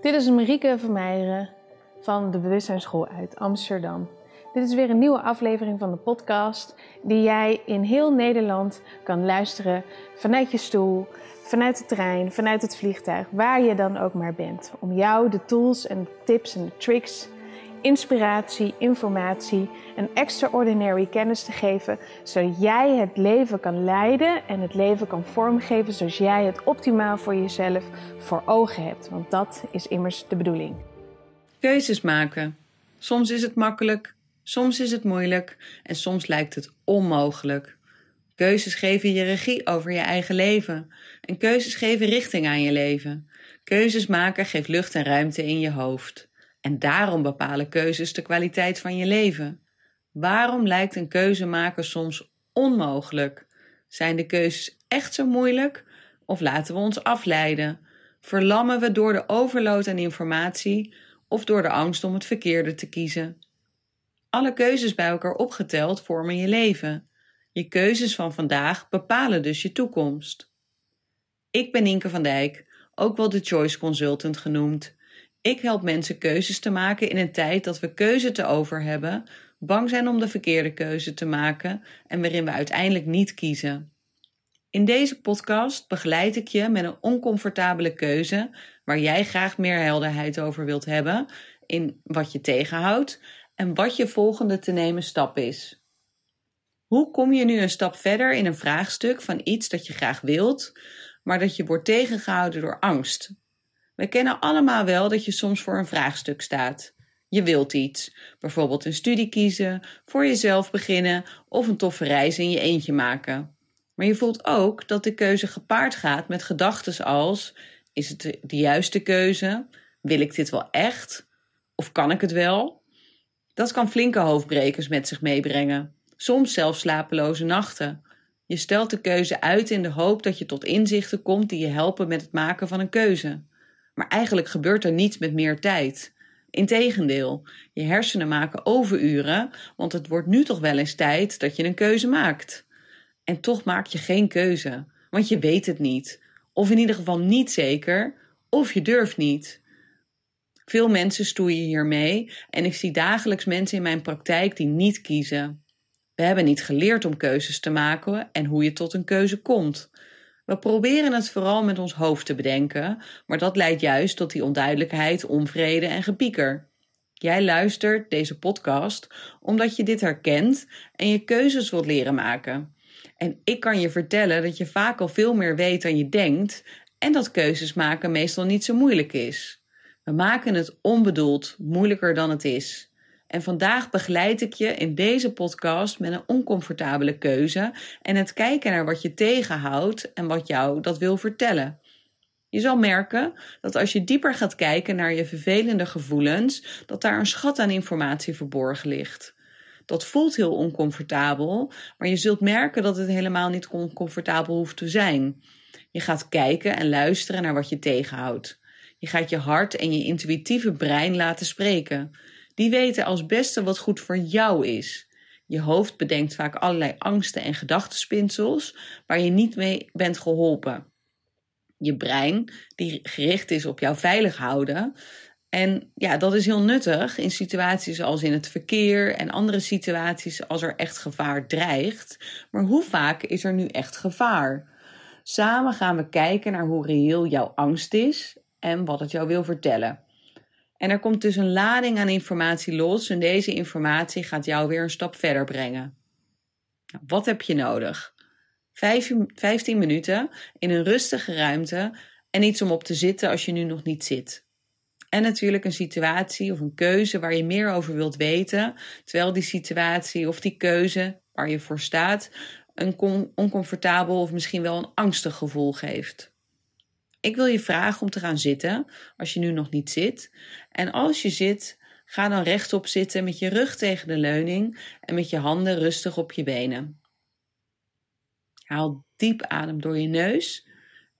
Dit is Marieke Vermeijeren van de Bewustzijnsschool uit Amsterdam. Dit is weer een nieuwe aflevering van de podcast die jij in heel Nederland kan luisteren vanuit je stoel, vanuit de trein, vanuit het vliegtuig, waar je dan ook maar bent. Om jou de tools en tips en tricks inspiratie, informatie en extraordinary kennis te geven, zodat jij het leven kan leiden en het leven kan vormgeven zoals jij het optimaal voor jezelf voor ogen hebt. Want dat is immers de bedoeling. Keuzes maken. Soms is het makkelijk, soms is het moeilijk en soms lijkt het onmogelijk. Keuzes geven je regie over je eigen leven. En keuzes geven richting aan je leven. Keuzes maken geeft lucht en ruimte in je hoofd. En daarom bepalen keuzes de kwaliteit van je leven. Waarom lijkt een keuzemaker soms onmogelijk? Zijn de keuzes echt zo moeilijk? Of laten we ons afleiden? Verlammen we door de overload aan informatie of door de angst om het verkeerde te kiezen? Alle keuzes bij elkaar opgeteld vormen je leven. Je keuzes van vandaag bepalen dus je toekomst. Ik ben Inke van Dijk, ook wel de Choice Consultant genoemd. Ik help mensen keuzes te maken in een tijd dat we keuze te over hebben, bang zijn om de verkeerde keuze te maken en waarin we uiteindelijk niet kiezen. In deze podcast begeleid ik je met een oncomfortabele keuze waar jij graag meer helderheid over wilt hebben in wat je tegenhoudt en wat je volgende te nemen stap is. Hoe kom je nu een stap verder in een vraagstuk van iets dat je graag wilt, maar dat je wordt tegengehouden door angst, we kennen allemaal wel dat je soms voor een vraagstuk staat. Je wilt iets, bijvoorbeeld een studie kiezen, voor jezelf beginnen of een toffe reis in je eentje maken. Maar je voelt ook dat de keuze gepaard gaat met gedachten als: is het de juiste keuze? Wil ik dit wel echt? Of kan ik het wel? Dat kan flinke hoofdbrekers met zich meebrengen, soms zelfs slapeloze nachten. Je stelt de keuze uit in de hoop dat je tot inzichten komt die je helpen met het maken van een keuze. Maar eigenlijk gebeurt er niets met meer tijd. Integendeel, je hersenen maken overuren, want het wordt nu toch wel eens tijd dat je een keuze maakt. En toch maak je geen keuze, want je weet het niet. Of in ieder geval niet zeker, of je durft niet. Veel mensen stoeien hiermee en ik zie dagelijks mensen in mijn praktijk die niet kiezen. We hebben niet geleerd om keuzes te maken en hoe je tot een keuze komt. We proberen het vooral met ons hoofd te bedenken, maar dat leidt juist tot die onduidelijkheid, onvrede en gepieker. Jij luistert deze podcast omdat je dit herkent en je keuzes wilt leren maken. En ik kan je vertellen dat je vaak al veel meer weet dan je denkt en dat keuzes maken meestal niet zo moeilijk is. We maken het onbedoeld moeilijker dan het is. En vandaag begeleid ik je in deze podcast met een oncomfortabele keuze en het kijken naar wat je tegenhoudt en wat jou dat wil vertellen. Je zal merken dat als je dieper gaat kijken naar je vervelende gevoelens, dat daar een schat aan informatie verborgen ligt. Dat voelt heel oncomfortabel, maar je zult merken dat het helemaal niet oncomfortabel hoeft te zijn. Je gaat kijken en luisteren naar wat je tegenhoudt. Je gaat je hart en je intuïtieve brein laten spreken. Die weten als beste wat goed voor jou is. Je hoofd bedenkt vaak allerlei angsten en gedachtenspinsels waar je niet mee bent geholpen. Je brein, die gericht is op jou veilig houden. En ja, dat is heel nuttig in situaties als in het verkeer en andere situaties als er echt gevaar dreigt. Maar hoe vaak is er nu echt gevaar? Samen gaan we kijken naar hoe reëel jouw angst is en wat het jou wil vertellen. En er komt dus een lading aan informatie los en deze informatie gaat jou weer een stap verder brengen. Nou, wat heb je nodig? 15 minuten in een rustige ruimte en iets om op te zitten als je nu nog niet zit. En natuurlijk een situatie of een keuze waar je meer over wilt weten, terwijl die situatie of die keuze waar je voor staat een oncomfortabel of misschien wel een angstig gevoel geeft. Ik wil je vragen om te gaan zitten, als je nu nog niet zit. En als je zit, ga dan rechtop zitten met je rug tegen de leuning en met je handen rustig op je benen. Haal diep adem door je neus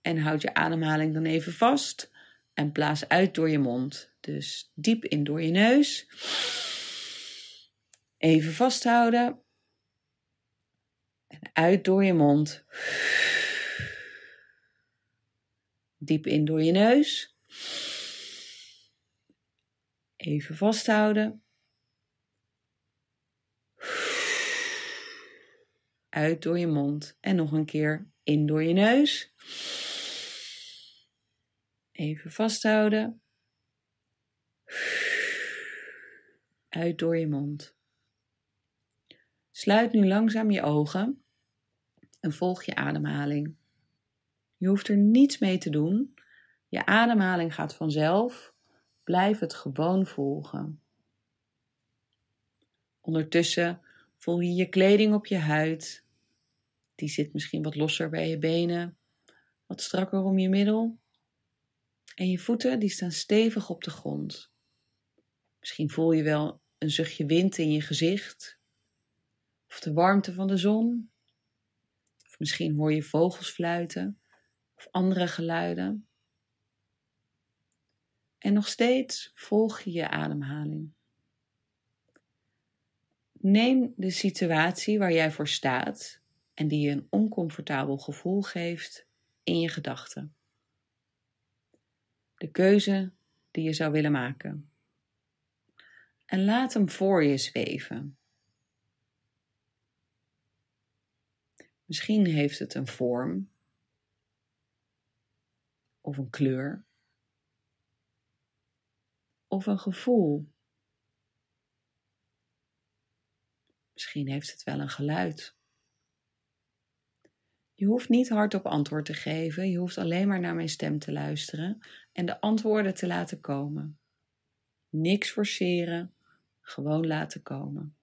en houd je ademhaling dan even vast en blaas uit door je mond. Dus diep in door je neus. Even vasthouden. En uit door je mond. Diep in door je neus. Even vasthouden. Uit door je mond. En nog een keer in door je neus. Even vasthouden. Uit door je mond. Sluit nu langzaam je ogen en volg je ademhaling. Je hoeft er niets mee te doen. Je ademhaling gaat vanzelf. Blijf het gewoon volgen. Ondertussen voel je je kleding op je huid. Die zit misschien wat losser bij je benen, wat strakker om je middel. En je voeten die staan stevig op de grond. Misschien voel je wel een zuchtje wind in je gezicht. Of de warmte van de zon. Of misschien hoor je vogels fluiten of andere geluiden. En nog steeds volg je je ademhaling. Neem de situatie waar jij voor staat en die je een oncomfortabel gevoel geeft in je gedachten. De keuze die je zou willen maken. En laat hem voor je zweven. Misschien heeft het een vorm of een kleur of een gevoel. Misschien heeft het wel een geluid. Je hoeft niet hardop antwoord te geven, je hoeft alleen maar naar mijn stem te luisteren en de antwoorden te laten komen. Niks forceren, gewoon laten komen.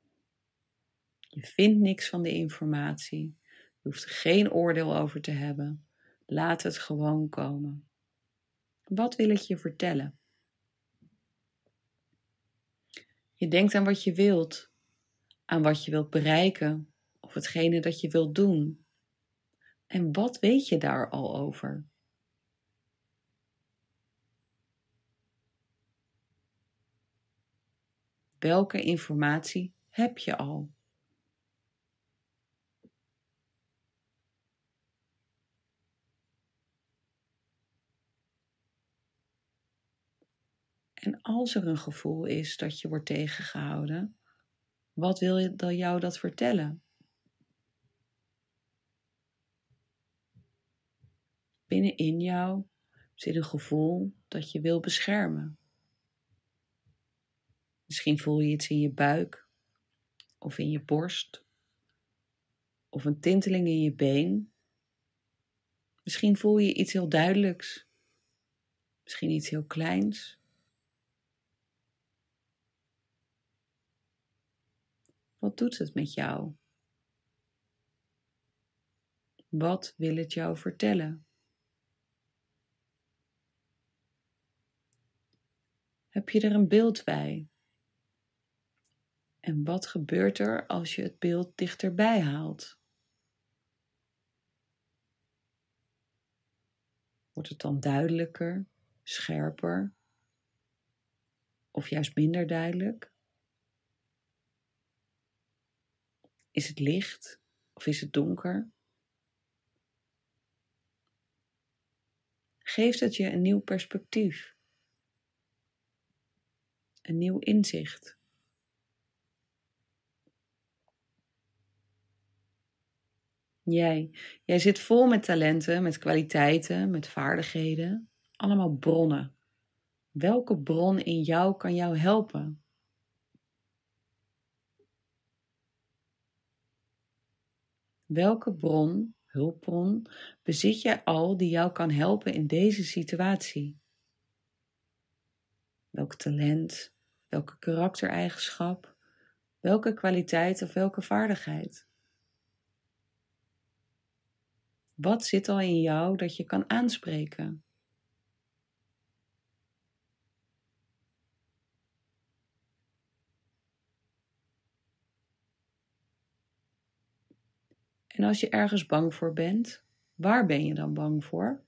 Je vindt niks van de informatie, je hoeft er geen oordeel over te hebben. Laat het gewoon komen. Wat wil ik je vertellen? Je denkt aan wat je wilt, aan wat je wilt bereiken of hetgene dat je wilt doen. En wat weet je daar al over? Welke informatie heb je al? En als er een gevoel is dat je wordt tegengehouden, wat wil je dan jou dat vertellen? Binnenin jou zit een gevoel dat je wil beschermen. Misschien voel je iets in je buik of in je borst of een tinteling in je been. Misschien voel je iets heel duidelijks, misschien iets heel kleins. Wat doet het met jou? Wat wil het jou vertellen? Heb je er een beeld bij? En wat gebeurt er als je het beeld dichterbij haalt? Wordt het dan duidelijker, scherper of juist minder duidelijk? Is het licht of is het donker? Geeft het je een nieuw perspectief? Een nieuw inzicht? Jij. Jij zit vol met talenten, met kwaliteiten, met vaardigheden. Allemaal bronnen. Welke bron in jou kan jou helpen? Welke bron, hulpbron, bezit jij al die jou kan helpen in deze situatie? Welk talent, welke karaktereigenschap, welke kwaliteit of welke vaardigheid? Wat zit al in jou dat je kan aanspreken? En als je ergens bang voor bent, waar ben je dan bang voor?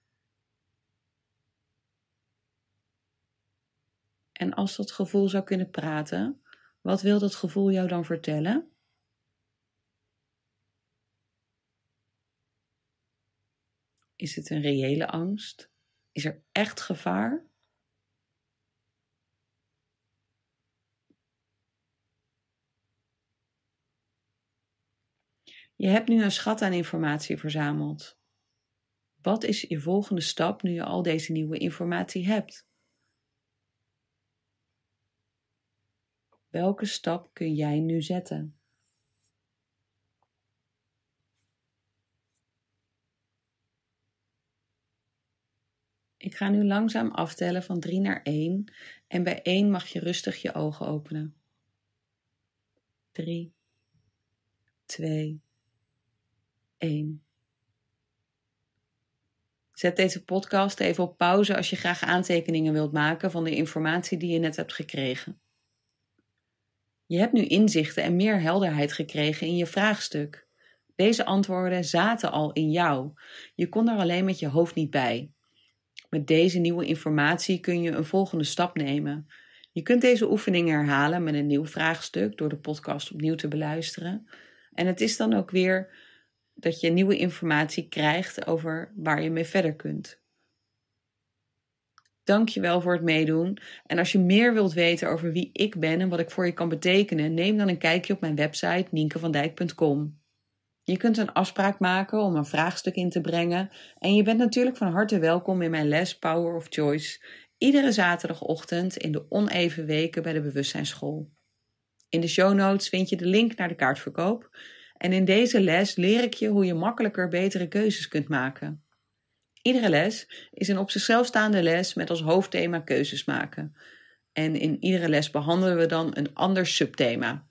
En als dat gevoel zou kunnen praten, wat wil dat gevoel jou dan vertellen? Is het een reële angst? Is er echt gevaar? Je hebt nu een schat aan informatie verzameld. Wat is je volgende stap nu je al deze nieuwe informatie hebt? Welke stap kun jij nu zetten? Ik ga nu langzaam aftellen van 3 naar 1 en bij 1 mag je rustig je ogen openen. 3, 2, 1. Zet deze podcast even op pauze als je graag aantekeningen wilt maken van de informatie die je net hebt gekregen. Je hebt nu inzichten en meer helderheid gekregen in je vraagstuk. Deze antwoorden zaten al in jou. Je kon er alleen met je hoofd niet bij. Met deze nieuwe informatie kun je een volgende stap nemen. Je kunt deze oefening herhalen met een nieuw vraagstuk door de podcast opnieuw te beluisteren. En het is dan ook weer dat je nieuwe informatie krijgt over waar je mee verder kunt. Dank je wel voor het meedoen. En als je meer wilt weten over wie ik ben en wat ik voor je kan betekenen, neem dan een kijkje op mijn website nienkevandijk.com. Je kunt een afspraak maken om een vraagstuk in te brengen. En je bent natuurlijk van harte welkom in mijn les Power of Choice. Iedere zaterdagochtend in de oneven weken bij de Bewustzijnsschool. In de show notes vind je de link naar de kaartverkoop. En in deze les leer ik je hoe je makkelijker betere keuzes kunt maken. Iedere les is een op zichzelf staande les met als hoofdthema keuzes maken. En in iedere les behandelen we dan een ander subthema.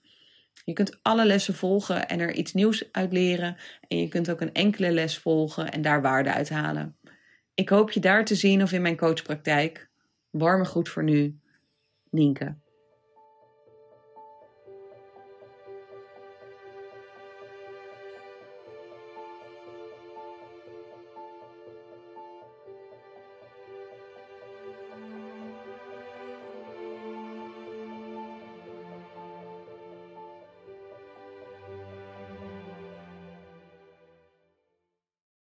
Je kunt alle lessen volgen en er iets nieuws uit leren. En je kunt ook een enkele les volgen en daar waarde uit halen. Ik hoop je daar te zien of in mijn coachpraktijk. Warme goed voor nu. Nienke.